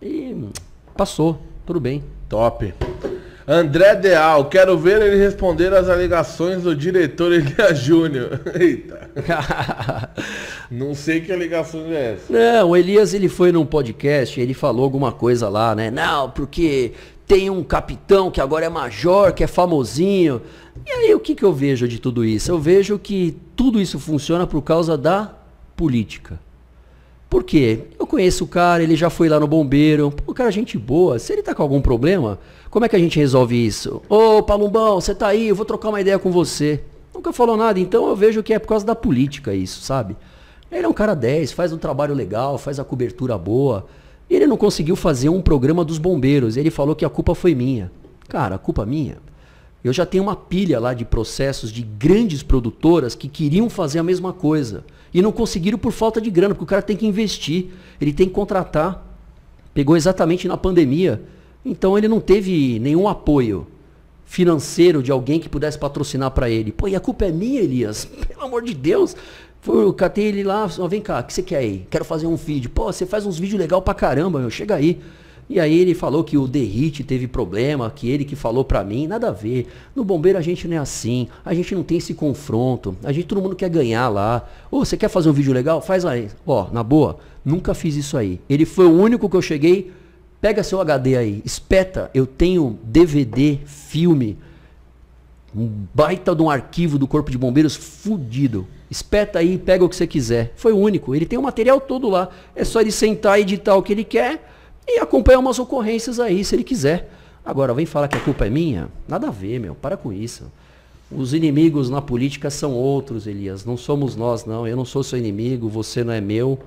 E passou, tudo bem. Top. André Deal, quero ver ele responder às alegações do diretor Elias Júnior. Eita. não sei que alegações é essa. Não, o Elias ele foi num podcast, ele falou alguma coisa lá, né? Não, porque tem um capitão que agora é major, que é famosinho. E aí o que, que eu vejo de tudo isso? Eu vejo que tudo isso funciona por causa da política. Por quê? Eu conheço o cara, ele já foi lá no bombeiro. Pô, cara, é gente boa. Se ele tá com algum problema, como é que a gente resolve isso? Ô, Palumbão, você tá aí, eu vou trocar uma ideia com você. Nunca falou nada, então eu vejo que é por causa da política isso, sabe? Ele é um cara 10, faz um trabalho legal, faz a cobertura boa. Ele não conseguiu fazer um programa dos bombeiros. Ele falou que a culpa foi minha. Cara, a culpa é minha? Eu já tenho uma pilha lá de processos de grandes produtoras que queriam fazer a mesma coisa e não conseguiram por falta de grana, porque o cara tem que investir, ele tem que contratar. Pegou exatamente na pandemia, então ele não teve nenhum apoio financeiro de alguém que pudesse patrocinar para ele. Pô, e a culpa é minha, Elias? Pelo amor de Deus. Eu catei ele lá, vem cá, o que você quer aí? Quero fazer um vídeo. Pô, você faz uns vídeos legal pra caramba, meu, chega aí. E aí ele falou que o Derrite teve problema, que ele que falou para mim, nada a ver. No bombeiro a gente não é assim, a gente não tem esse confronto, a gente todo mundo quer ganhar lá. Ô, você quer fazer um vídeo legal? Faz aí. Ó, na boa, nunca fiz isso aí. Ele foi o único que eu cheguei, pega seu HD aí, espeta, eu tenho DVD, filme, um baita de um arquivo do Corpo de Bombeiros fudido. Espeta aí, pega o que você quiser. Foi o único. Ele tem o material todo lá. É só ele sentar e editar o que ele quer e acompanhar umas ocorrências aí, se ele quiser. Agora, vem falar que a culpa é minha? Nada a ver, meu. Para com isso. Os inimigos na política são outros, Elias. Não somos nós, não. Eu não sou seu inimigo, você não é meu.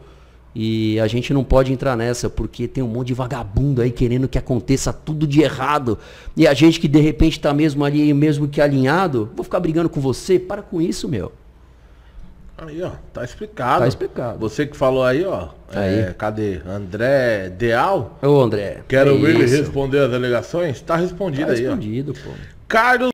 E a gente não pode entrar nessa, porque tem um monte de vagabundo aí querendo que aconteça tudo de errado. E a gente que de repente está mesmo ali, mesmo que alinhado, vou ficar brigando com você? Para com isso, meu. Aí, ó, tá explicado. Tá explicado. Você que falou aí, ó. É, aí. É, cadê? André Deal? Ô, André. Quero é ver ele responder as alegações? Tá respondido tá aí, respondido, ó. Respondido, pô. Carlos